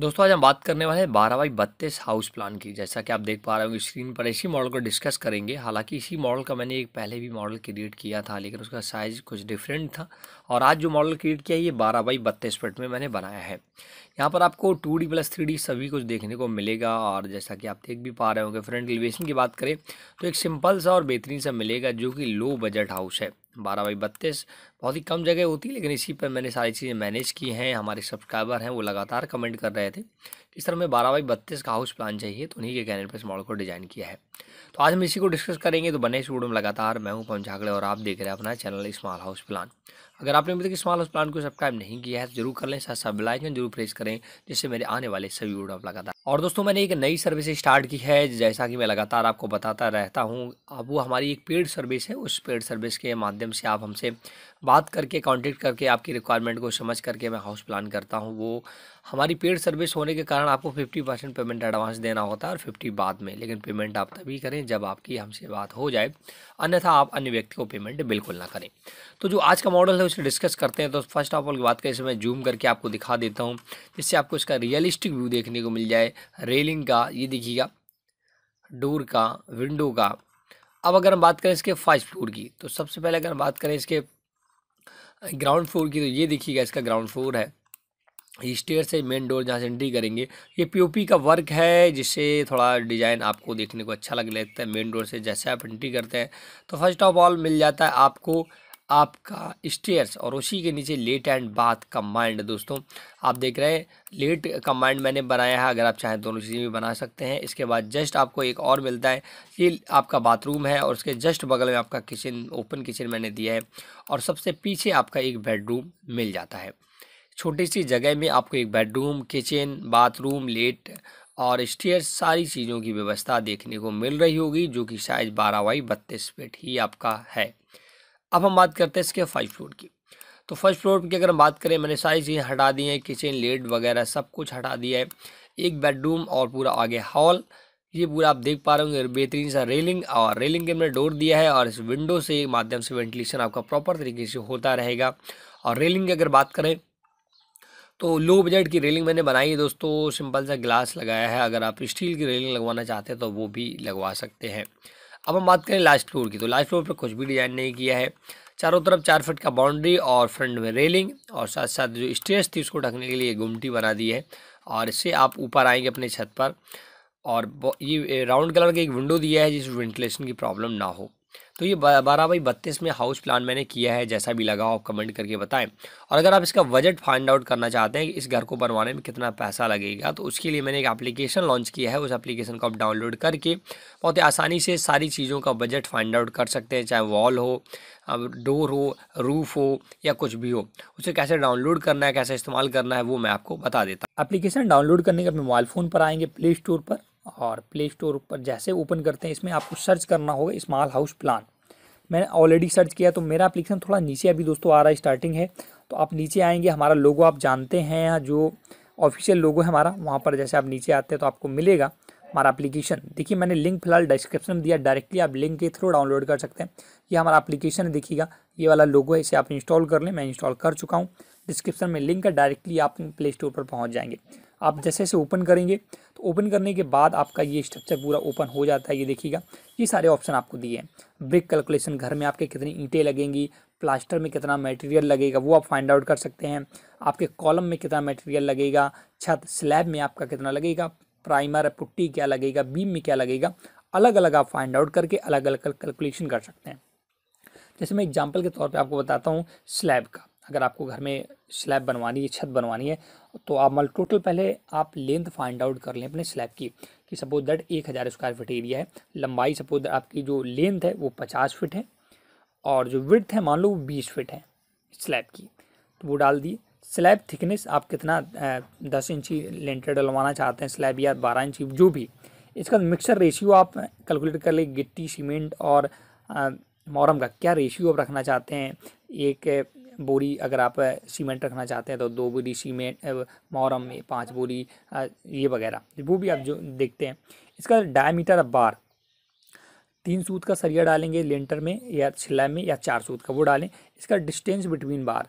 दोस्तों आज हम बात करने वाले हैं बारह बाई बत्तीस हाउस प्लान की जैसा कि आप देख पा रहे होंगे स्क्रीन पर इसी मॉडल को डिस्कस करेंगे हालांकि इसी मॉडल का मैंने एक पहले भी मॉडल क्रिएट किया था लेकिन उसका साइज़ कुछ डिफरेंट था और आज जो मॉडल क्रिएट किया है ये बारह बाई बत्तीस फिट में मैंने बनाया है यहाँ पर आपको two D plus three D सभी कुछ देखने को मिलेगा और जैसा कि आप देख भी पा रहे होंगे फ्रंट एलिवेशन की बात करें तो एक सिंपल सा और बेहतरीन सा मिलेगा जो कि लो बजट हाउस है बारह बाई बत्तीस बहुत ही कम जगह होती लेकिन इसी पर मैंने सारी चीज़ें मैनेज की हैं हमारे सब्सक्राइबर हैं वो लगातार कमेंट कर रहे थे इस तरह हमें बारह बाई बत्तीस का हाउस प्लान चाहिए तो उन्हीं के कहने पर इस मॉडल को डिज़ाइन किया है तो आज हम इसी को डिस्कस करेंगे तो बने वीडियो में लगातार मैं हूं पवन झाकड़े और आप देख रहे हैं अपना चैनल स्मॉल हाउस प्लान अगर आपने अभी तक स्मॉल हाउस प्लान को सब्सक्राइब नहीं किया है तो जरूर कर लें साथ साथ बेलाइकन जरूर प्रेस करें जिससे मेरे आने वाले सभी वीडियो आप लगातार और दोस्तों मैंने एक नई सर्विस स्टार्ट की है जैसा कि मैं लगातार आपको बताता रहता हूँ अब वो हमारी एक पेड सर्विस है उस पेड सर्विस के माध्यम से आप हमसे बात करके कांटेक्ट करके आपकी रिक्वायरमेंट को समझ करके मैं हाउस प्लान करता हूँ वो हमारी पेड सर्विस होने के कारण आपको फिफ्टी परसेंट पेमेंट एडवांस देना होता है और फिफ्टी बाद में लेकिन पेमेंट आप तभी करें जब आपकी हमसे बात हो जाए अन्यथा आप अन्य व्यक्ति को पेमेंट बिल्कुल ना करें तो जो आज का मॉडल है उसे डिस्कस करते हैं तो फर्स्ट ऑफ ऑल की बात करें इसे मैं जूम करके आपको दिखा देता हूँ जिससे आपको इसका रियलिस्टिक व्यू देखने को मिल जाए रेलिंग का ये देखिएगा डोर का विंडो का अब अगर हम बात करें इसके फर्स्ट फ्लोर की तो सबसे पहले अगर हम बात करें इसके ग्राउंड फ्लोर की तो ये देखिएगा इसका ग्राउंड फ्लोर है स्टेयर से मेन डोर जहाँ से एंट्री करेंगे ये पीओपी का वर्क है जिससे थोड़ा डिज़ाइन आपको देखने को अच्छा लगने लगता है मेन डोर से जैसे आप एंट्री करते हैं तो फर्स्ट ऑफ ऑल मिल जाता है आपको आपका स्टेयर्स और उसी के नीचे लेट एंड बाथ कम्बाइंड दोस्तों आप देख रहे हैं लेट कम्बाइंड मैंने बनाया है अगर आप चाहें तो दोनों चीज़ें भी बना सकते हैं इसके बाद जस्ट आपको एक और मिलता है ये आपका बाथरूम है और उसके जस्ट बगल में आपका किचन ओपन किचन मैंने दिया है और सबसे पीछे आपका एक बेडरूम मिल जाता है छोटी सी जगह में आपको एक बेडरूम किचन बाथरूम लेट और स्टेयर सारी चीज़ों की व्यवस्था देखने को मिल रही होगी जो कि साइज़ बारह बाई बत्तीस फिट ही आपका है अब हम बात करते हैं इसके फर्स्ट फ्लोर की तो फर्स्ट फ्लोर की अगर हम बात करें मैंने सारी चीज़ें हटा दी हैं किचन लेड वगैरह सब कुछ हटा दिया है एक बेडरूम और पूरा आगे हॉल ये पूरा आप देख पा रहे होंगे बेहतरीन सा रेलिंग और रेलिंग के हमने डोर दिया है और इस विंडो से माध्यम से वेंटिलेशन आपका प्रॉपर तरीके से होता रहेगा और रेलिंग की अगर बात करें तो लो बजट की रेलिंग मैंने बनाई है दोस्तों सिंपल सा ग्लास लगाया है अगर आप स्टील की रेलिंग लगवाना चाहते हैं तो वो भी लगवा सकते हैं अब हम बात करें लास्ट फ्लोर की तो लास्ट फ्लोर पर कुछ भी डिज़ाइन नहीं किया है चारों तरफ चार फिट का बाउंड्री और फ्रंट में रेलिंग और साथ साथ जो स्टेज थी उसको ढकने के लिए गुमटी बना दी है और इससे आप ऊपर आएंगे अपने छत पर और ये राउंड कलर का एक विंडो दिया है जिस वेंटिलेशन की प्रॉब्लम ना हो तो ये बारह बाई बत्तीस में हाउस प्लान मैंने किया है जैसा भी लगा हो आप कमेंट करके बताएं और अगर आप इसका बजट फाइंड आउट करना चाहते हैं कि इस घर को बनवाने में कितना पैसा लगेगा तो उसके लिए मैंने एक एप्लीकेशन लॉन्च किया है उस एप्लीकेशन को आप डाउनलोड करके बहुत ही आसानी से सारी चीज़ों का बजट फाइंड आउट कर सकते हैं चाहे वॉल हो डोर हो रूफ हो या कुछ भी हो उसे कैसे डाउनलोड करना है कैसे इस्तेमाल करना है वो मैं आपको बता देता हूँ एप्लीकेशन डाउनलोड करने के अपने मोबाइल फ़ोन पर आएंगे प्ले स्टोर पर और प्ले स्टोर पर जैसे ओपन करते हैं इसमें आपको सर्च करना होगा स्मॉल हाउस प्लान मैंने ऑलरेडी सर्च किया तो मेरा अप्लीकेशन थोड़ा नीचे अभी दोस्तों आ रहा है स्टार्टिंग है तो आप नीचे आएंगे हमारा लोगो आप जानते हैं जो ऑफिशियल लोगो है हमारा वहाँ पर जैसे आप नीचे आते हैं तो आपको मिलेगा हमारा अप्लीकेशन देखिए मैंने लिंक फिलहाल डिस्क्रिप्शन में दिया डायरेक्टली आप लिंक के थ्रू डाउनलोड कर सकते हैं ये हमारा अप्लीकेशन है देखिएगा ये वाला लोगो है इसे आप इंस्टॉल कर लें मैं इंस्टॉल कर चुका हूँ डिस्क्रिप्शन में लिंक है डायरेक्टली आप प्ले स्टोर पर पहुँच जाएंगे आप जैसे जैसे ओपन करेंगे तो ओपन करने के बाद आपका ये स्ट्रक्चर पूरा ओपन हो जाता है ये देखिएगा ये सारे ऑप्शन आपको दिए हैं ब्रिक कैलकुलेशन घर में आपके कितनी ईंटें लगेंगी प्लास्टर में कितना मटेरियल लगेगा वो आप फाइंड आउट कर सकते हैं आपके कॉलम में कितना मटेरियल लगेगा छत स्लैब में आपका कितना लगेगा प्राइमर पुट्टी क्या लगेगा बीम में क्या लगेगा अलग अलग आप फाइंड आउट करके अलग अलग कैलकुलेशन कर सकते हैं जैसे मैं एग्जाम्पल के तौर पर आपको बताता हूँ स्लैब का अगर आपको घर में स्लैब बनवानी है छत बनवानी है तो आप मतलब टोटल पहले आप लेंथ फाइंड आउट कर लें अपने स्लैब की कि सपोज दैट एक हज़ार स्क्वायर फिट एरिया है लंबाई सपोज आपकी जो लेंथ है वो पचास फिट है और जो विड्थ है मान लो वो बीस फिट है स्लैब की तो वो डाल दिए स्लैब थिकनेस आप कितना दस इंची लेंटर डलवाना चाहते हैं स्लैब या बारह इंची जो भी इसका मिक्सर रेशियो आप कैलकुलेट कर ले गिट्टी सीमेंट और मोरम का क्या रेशियो आप रखना चाहते हैं एक बोरी अगर आप सीमेंट रखना चाहते हैं तो दो बोरी सीमेंट मोहरम में पाँच बोरी ये वगैरह वो भी आप जो देखते हैं इसका डायमीटर बार तीन सूत का सरिया डालेंगे लेंटर में या छिलाई में या चार सूत का वो डालें इसका डिस्टेंस बिटवीन बार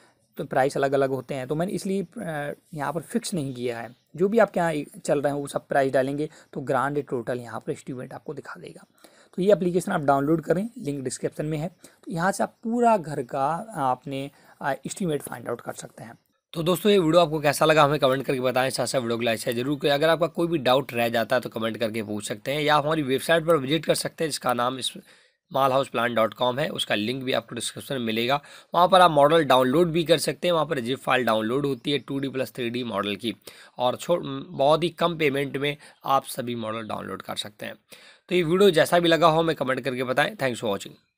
प्राइस अलग अलग होते हैं तो मैंने इसलिए यहाँ पर फिक्स नहीं किया है जो भी आपके यहाँ चल रहे हैं वो सब प्राइस डालेंगे तो ग्रांड टोटल यहाँ पर एस्टिमेट आपको दिखा देगा तो ये एप्लीकेशन आप डाउनलोड करें लिंक डिस्क्रिप्शन में है तो यहाँ से आप पूरा घर का आपने इस्टीमेट फाइंड आउट कर सकते हैं तो दोस्तों ये वीडियो आपको कैसा लगा हमें कमेंट करके बताएं साथ साथ वीडियो को लाइक शेयर जरूर करें अगर आपका कोई भी डाउट रह जाता है तो कमेंट करके पूछ सकते हैं या हमारी वेबसाइट पर विजिट कर सकते हैं जिसका नाम small house plan dot com है उसका लिंक भी आपको डिस्क्रिप्शन में मिलेगा वहाँ पर आप मॉडल डाउनलोड भी कर सकते हैं वहाँ पर जिप फाइल डाउनलोड होती है two D plus three D model की और छो बहुत ही कम पेमेंट में आप सभी मॉडल डाउनलोड कर सकते हैं तो ये वीडियो जैसा भी लगा हो हमें कमेंट करके बताएं थैंक्स फॉर वॉचिंग